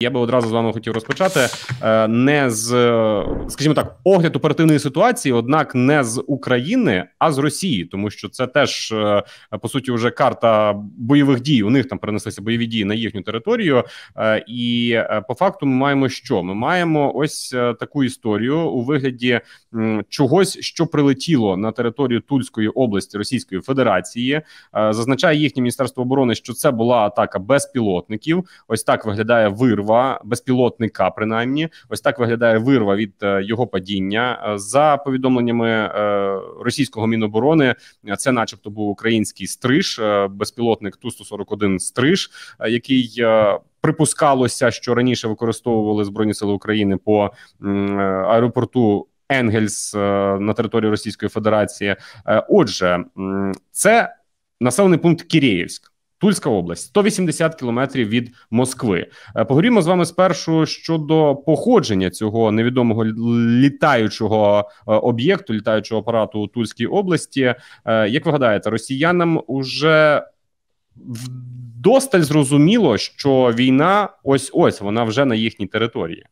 Я би одразу з вами хотів розпочати е, не з, скажімо так, огляд оперативної ситуації, однак не з України, а з Росії, тому що це теж е, по суті вже карта бойових дій. У них там перенеслися бойові дії на їхню територію, е, і по факту ми маємо що? Ми маємо ось таку історію у вигляді чогось, що прилетіло на територію Тульської області Російської Федерації. Зазначає їхнє міністерство оборони, що це була атака безпілотників. Ось так виглядає вирв вирва безпілотника, принаймні, ось так виглядає вирва від е, його падіння. Е, за повідомленнями е, російського міноборони, це, начебто, був український стриж, безпілотник ту 141 стриж, який. Припускалося, що раніше використовували збройні сили України по аеропорту Енгельс на території Російської Федерації. отже, це населений пункт Кіреївськ. Тульська область 180 кілометрів від Москви. Е, поговоримо з вами спершу щодо походження цього невідомого літаючого е, об'єкту, літаючого апарату у Тульській області. Е, як ви гадаєте, росіянам уже вдосталь зрозуміло, що війна ось ось вона вже на їхній території.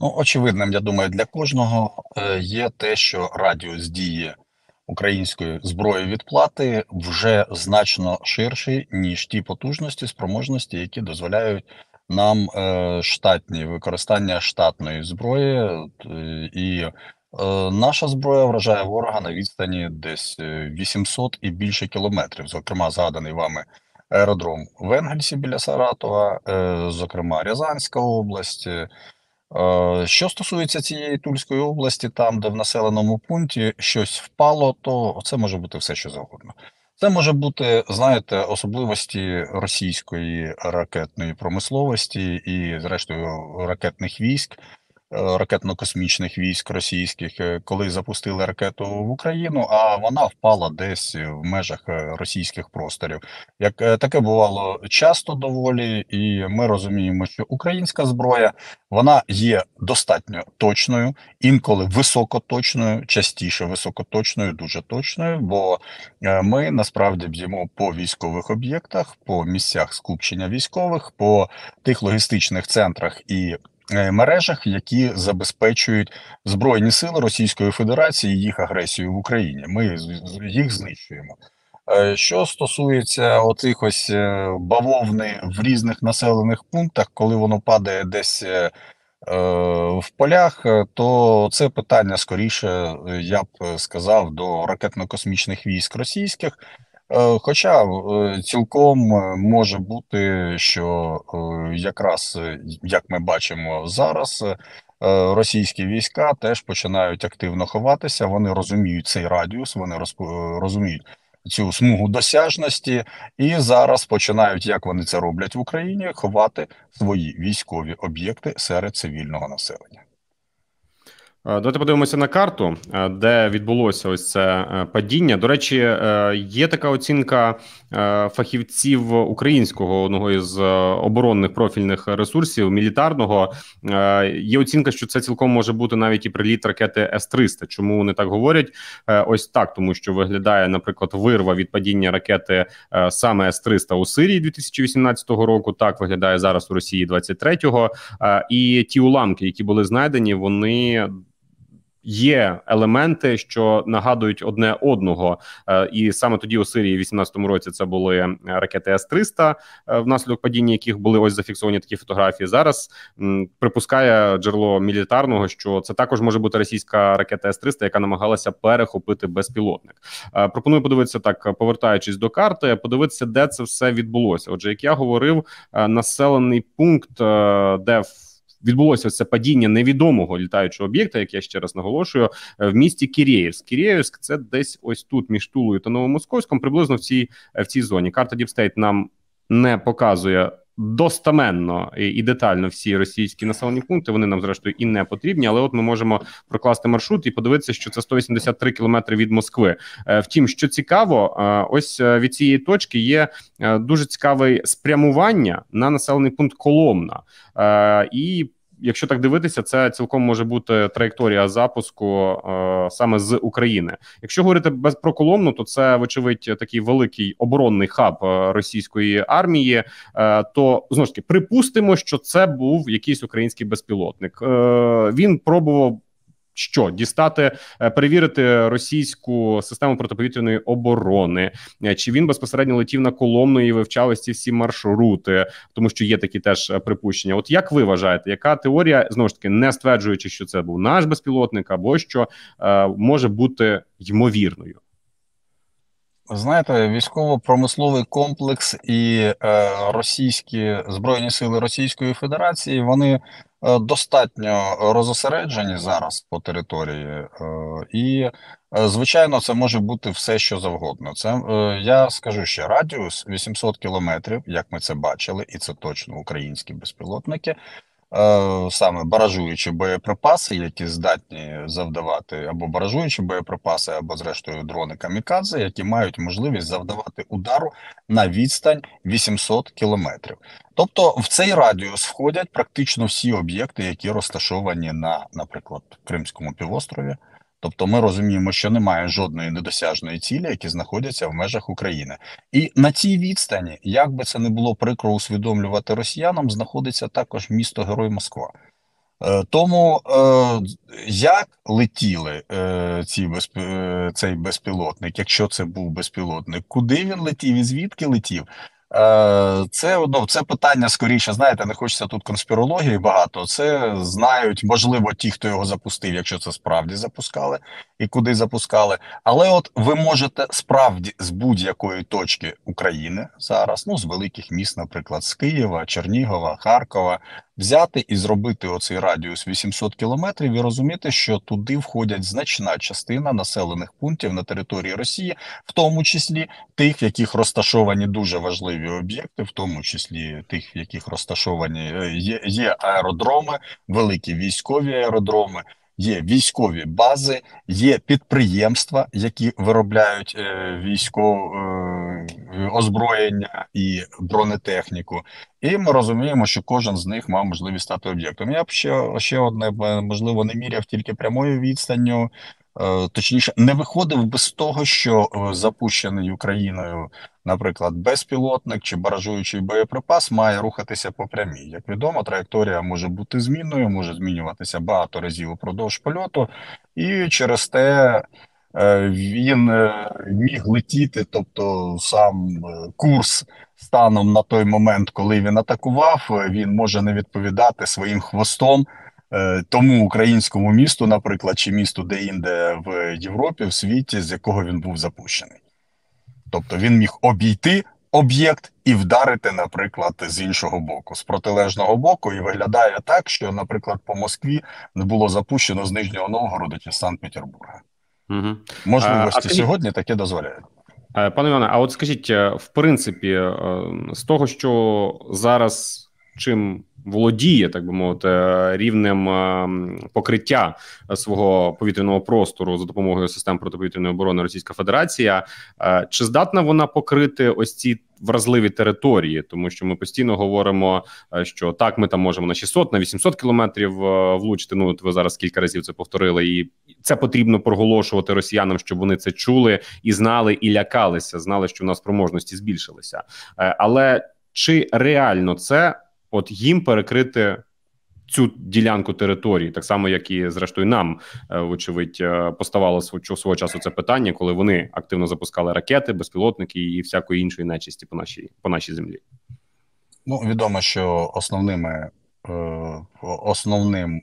Ну очевидним, я думаю, для кожного є те, що радіус діє української зброї відплати вже значно ширший ніж ті потужності спроможності, які дозволяють нам е, штатні використання штатної зброї е, і. Е, наша зброя вражає ворога на відстані десь 800 і більше кілометрів. Зокрема, згаданий вами аеродром в Енгельсі біля Саратова, зокрема Рязанська область, Е, що стосується цієї Тульської області, там, де в населеному пункті щось впало, то це може бути все, що завгодно. Це може бути, знаєте, особливості російської ракетної промисловості і, зрештою, ракетних військ. Е, ракетно-космічних військ російських, е, коли запустили ракету в Україну, а вона впала десь е, в межах російських просторів. Як таке бувало часто доволі, і ми розуміємо, що українська зброя вона є достатньо точною, інколи високоточною, частіше високоточною, дуже точною. Бо ми насправді б'ємо по військових об'єктах, по місцях скупчення військових, по тих логістичних центрах і Е, мережах, які забезпечують збройні сили Російської Федерації їх агресію в Україні. Ми їх знищуємо. Е, що стосується отих ось е, бавовни в різних населених пунктах, коли воно падає десь е, в полях, то це питання скоріше я б сказав до ракетно-космічних військ російських. Е, хоча е, цілком е, може бути, що якраз як ми бачимо зараз, російські війська теж починають активно ховатися. Вони розуміють цей радіус, вони розуміють цю смугу досяжності, і зараз починають, як вони це роблять в Україні, ховати свої військові об'єкти серед цивільного населення. Е, давайте подивимося на карту, е, де відбулося ось це е, падіння. До речі, є така оцінка фахівців українського одного із оборонних профільних ресурсів мілітарного. Є оцінка, що це цілком може бути навіть і приліт ракети С-300. Чому вони так говорять? Ось так, тому що виглядає, наприклад, вирва від падіння ракети саме С-300 у Сирії 2018 року. Так виглядає зараз у Росії 23-го. І ті уламки, які були знайдені, вони є елементи, що нагадують одне одного, е, і саме тоді у Сирії, в 18-му році, це були е, ракети с 300 е, внаслідок падіння, яких були ось зафіксовані такі фотографії. Зараз припускає джерело мілітарного, що це також може бути російська ракета с 300 яка намагалася перехопити безпілотник. Пропоную подивитися так, повертаючись до карти, подивитися, де це все відбулося. Отже, як я говорив, населений пункт, де в відбулося це падіння невідомого літаючого об'єкта, як я ще раз наголошую, е, в місті Кірєєвськ. Кірєєвськ це десь ось тут між Тулою та Новомосковськом, приблизно в цій е, в цій зоні. Карта Діпстейт нам не показує достаменно і детально всі російські населені пункти. Вони нам зрештою і не потрібні, але от ми можемо прокласти маршрут і подивитися, що це 183 кілометри від Москви. Е, втім, що цікаво, е, ось е, від цієї точки є дуже цікаве спрямування на населений пункт Коломна і якщо так дивитися, це цілком може бути траєкторія запуску е, саме з України. Якщо говорити без про Коломну, то це вочевидь такий великий оборонний хаб е, російської армії. Е, то знову ж таки припустимо, що це був якийсь український безпілотник. Він пробував що дістати, е, перевірити російську систему протиповітряної оборони, е, чи він безпосередньо летів на коломну і вивчав ці всі маршрути, тому що є такі теж е, припущення. От як ви вважаєте, яка теорія знову ж таки не стверджуючи, що це був наш безпілотник, або що може бути ймовірною? Знаєте, військово-промисловий комплекс і е, російські збройні сили Російської Федерації вони Е, достатньо розосереджені зараз по території, е, і е, звичайно, це може бути все, що завгодно. Це я скажу ще радіус 800 кілометрів, як ми це бачили, і це точно українські безпілотники. Е, саме баражуючі боєприпаси, які здатні завдавати або баражуючі боєприпаси, або зрештою дрони камікадзе, які мають можливість завдавати удару на відстань 800 кілометрів. Тобто в цей радіус входять практично всі об'єкти, які розташовані на, наприклад, Кримському півострові Тобто ми розуміємо, що немає жодної недосяжної цілі, які знаходяться в межах України, і на цій відстані, як би це не було прикро усвідомлювати росіянам, знаходиться також місто Герой Москва. Е, тому е, як летіли е, ці безп... цей безпілотник, якщо це був безпілотник, куди він летів і звідки летів? Е, це ну, це питання скоріше. Знаєте, не хочеться тут конспірології багато. Це знають, можливо, ті, хто його запустив, якщо це справді запускали і куди запускали. Але от ви можете справді з будь-якої точки України зараз, ну з великих міст, наприклад, з Києва, Чернігова, Харкова, взяти і зробити оцей радіус 800 кілометрів і розуміти, що туди входять значна частина населених пунктів на території Росії, в тому числі тих, в яких розташовані дуже важливі об'єкти, в тому числі тих, в яких розташовані е, є, є аеродроми, великі військові аеродроми. Є військові бази, є підприємства, які виробляють е, військову е, озброєння і бронетехніку, і ми розуміємо, що кожен з них мав можливість стати об'єктом. Я б ще ще одне можливо не міряв тільки прямою відстанню, е, точніше, не виходив би з того, що е, запущений Україною, наприклад, безпілотник чи баражуючий боєприпас має рухатися по прямій. Як відомо, траєкторія може бути змінною, може змінюватися багато разів упродовж польоту, і через те. Е, він е, міг летіти, тобто сам е, курс станом на той момент, коли він атакував, він може не відповідати своїм хвостом. Тому українському місту, наприклад, чи місту де-інде в Європі, в світі, з якого він був запущений, тобто він міг обійти об'єкт і вдарити, наприклад, з іншого боку, з протилежного боку, і виглядає так, що, наприклад, по Москві не було запущено з Нижнього Новгорода чи Санкт-Петербурга. Угу. Можливості а, сьогодні таке дозволяє. Е, пане Іване, а от скажіть, е, в принципі, е, з того, що зараз чим володіє, так би мовити, е, рівнем е, покриття свого повітряного простору за допомогою систем протиповітряної оборони Російська Федерація. Е, чи здатна вона покрити ось ці вразливі території? Тому що ми постійно говоримо, що так, ми там можемо на 600, на 800 кілометрів влучити. Ну от ви зараз кілька разів це повторили, і це потрібно проголошувати росіянам, щоб вони це чули і знали, і лякалися, знали, що в нас спроможності збільшилися, але чи реально це? от їм перекрити. Цю ділянку території, так само як і зрештою нам е, вочевидь е, поставало свого часу це питання, коли вони активно запускали ракети, безпілотники і всякої іншої нечисті по нашій по нашій землі. Ну відомо, що основними е, основним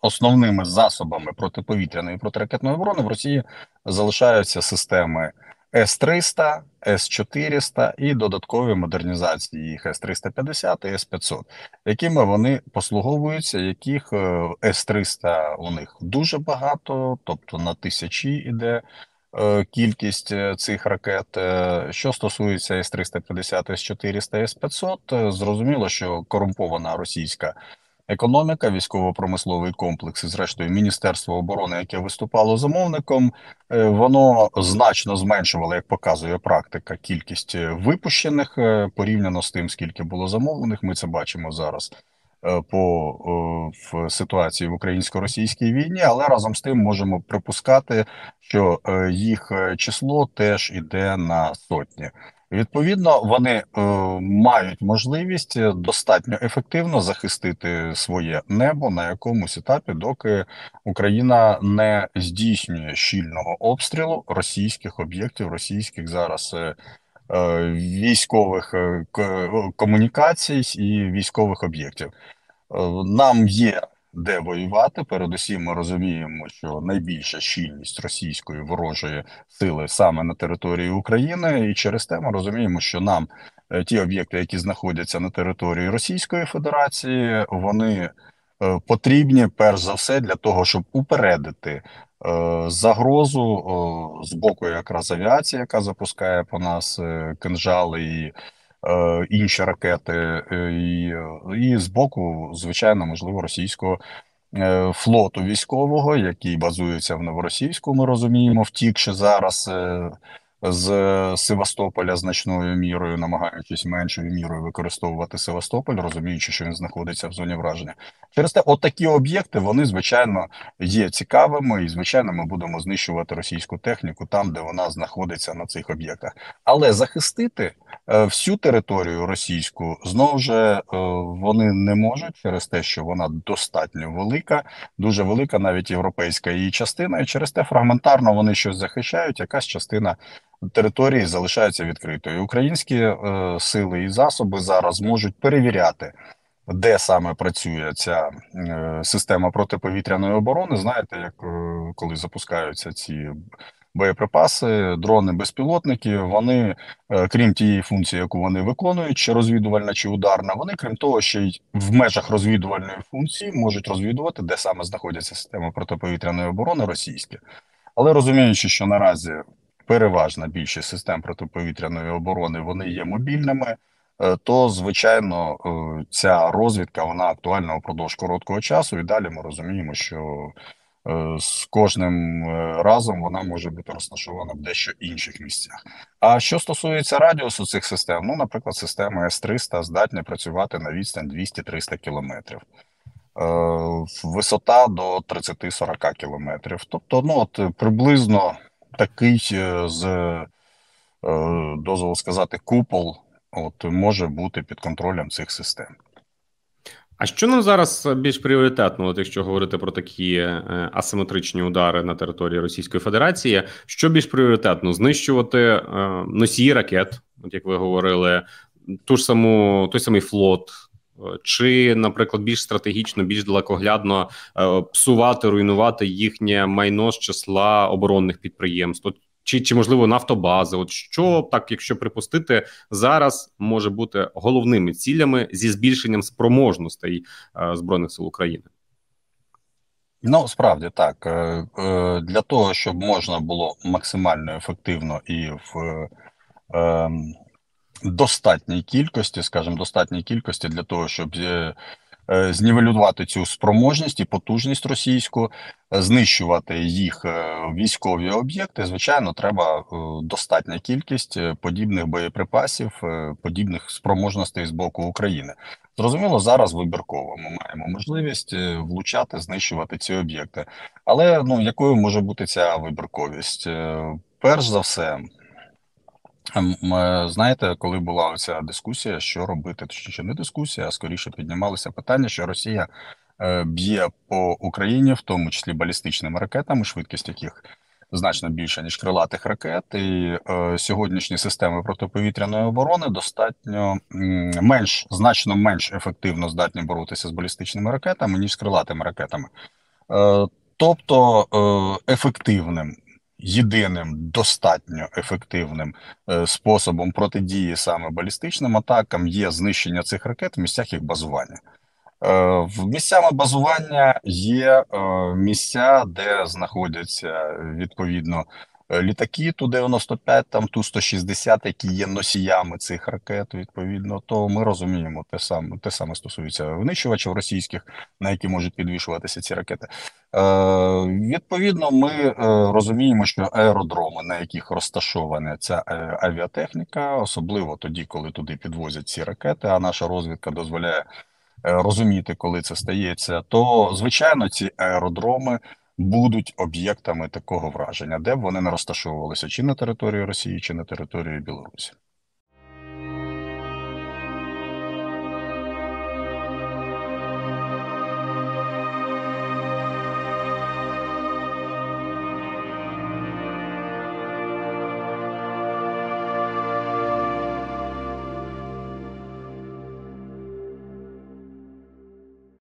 основними засобами протиповітряної і протиракетної оборони в Росії залишаються системи с 300 с 400 і додаткові модернізації їх с 350 і с 500 якими вони послуговуються, яких е, с 300 у них дуже багато, тобто на тисячі іде. Е, кількість е, цих ракет, що стосується С-350, С-400, С-500, зрозуміло, що корумпована російська економіка, військово-промисловий комплекс і зрештою Міністерство оборони, яке виступало замовником, е, воно значно зменшувало, як показує практика, кількість е, випущених е, порівняно з тим, скільки було замовлених. Ми це бачимо зараз. По в ситуації в українсько-російській війні, але разом з тим можемо припускати, що їх число теж іде на сотні. Відповідно, вони е, мають можливість е, достатньо ефективно захистити своє небо на якомусь етапі, доки Україна не здійснює щільного обстрілу російських об'єктів, російських зараз е, е військових е, комунікацій і військових об'єктів. Нам є де воювати. Передусім, ми розуміємо, що найбільша щільність російської ворожої сили саме на території України, і через те ми розуміємо, що нам е, ті об'єкти, які знаходяться на території Російської Федерації, вони е, потрібні перш за все для того, щоб упередити. Е, загрозу з боку якраз авіації, яка запускає по нас кинжали і Е, інші ракети, е, і, е, і з боку, звичайно, можливо, російського. Флоту військового, який базується в новоросійську, ми розуміємо, втік ще зараз з Севастополя значною мірою, намагаючись меншою мірою використовувати Севастополь, розуміючи, що він знаходиться в зоні враження. Через те, отакі об'єкти вони звичайно є цікавими, і звичайно, ми будемо знищувати російську техніку там, де вона знаходиться на цих об'єктах, але захистити е, всю територію російську знову ж е, вони не можуть через те, що вона достатньо велика, дуже велика, навіть європейська її частина, і через те фрагментарно вони щось захищають. Якась частина території залишається відкритою. Українські е, сили і засоби зараз можуть перевіряти. Де саме працює ця е, система протиповітряної оборони? Знаєте, як е, коли запускаються ці боєприпаси, дрони безпілотники? Вони, е, крім тієї функції, яку вони виконують, чи розвідувальна чи ударна, вони крім того, що й в межах розвідувальної функції можуть розвідувати, де саме знаходяться система протиповітряної оборони російські, але розуміючи, що наразі переважна більшість систем протиповітряної оборони вони є мобільними. Е, то звичайно, е, ця розвідка вона актуальна впродовж короткого часу, і далі ми розуміємо, що е, з кожним разом вона може бути розташована в дещо інших місцях. А що стосується радіусу цих систем, ну, наприклад, система С-300 здатна працювати на відстань 200-300 кілометрів, висота до 30-40 кілометрів. Тобто, ну от приблизно такий е, з е, дозволу сказати купол, от може бути під контролем цих систем. А що нам зараз більш пріоритетно, от якщо говорити про такі е, асиметричні удари на території Російської Федерації, що більш пріоритетно знищувати носії ракет, от як ви говорили, ту ж саму той самий флот? Чи, наприклад, більш стратегічно, більш далекоглядно е, псувати, руйнувати їхнє майно з числа оборонних підприємств, чи чи можливо нафтобази? От що так, якщо припустити, зараз може бути головними цілями зі збільшенням спроможностей е, збройних сил України? Ну, справді так е, для того, щоб можна було максимально ефективно і в ем, достатній кількості, скажімо, достатній кількості для того, щоб е, е, знівелювати цю спроможність і потужність російську, е, знищувати їх військові об'єкти. Звичайно, треба достатня кількість подібних боєприпасів, подібних спроможностей з боку України. Зрозуміло, зараз вибірково ми маємо можливість влучати, знищувати ці об'єкти. Але ну якою може бути ця вибірковість? Перш за все. Ем, е, знаєте, коли була ця дискусія, що робити, точніше не дискусія, а скоріше піднімалося питання, що Росія е, б'є по Україні, в тому числі балістичними ракетами, швидкість яких значно більша ніж крилатих ракет, і е, сьогоднішні системи протиповітряної оборони достатньо менш значно менш ефективно здатні боротися з балістичними ракетами ніж з крилатими ракетами. Е, Тобто е, ефективним єдиним достатньо ефективним е, способом протидії саме балістичним атакам є знищення цих ракет в місцях їх базування. Е, в місцями базування є е, місця, де знаходяться відповідно Е, літаки ту 95 там ту 160 які є носіями цих ракет. Відповідно, то ми розуміємо те саме те саме стосується винищувачів російських, на які можуть підвішуватися ці ракети. Е, Відповідно, ми е, розуміємо, що аеродроми, на яких розташована ця е, авіатехніка, особливо тоді, коли туди підвозять ці ракети, а наша розвідка дозволяє. Розуміти, коли це стається, то звичайно ці аеродроми будуть об'єктами такого враження, де б вони не розташовувалися чи на території Росії, чи на території Білорусі.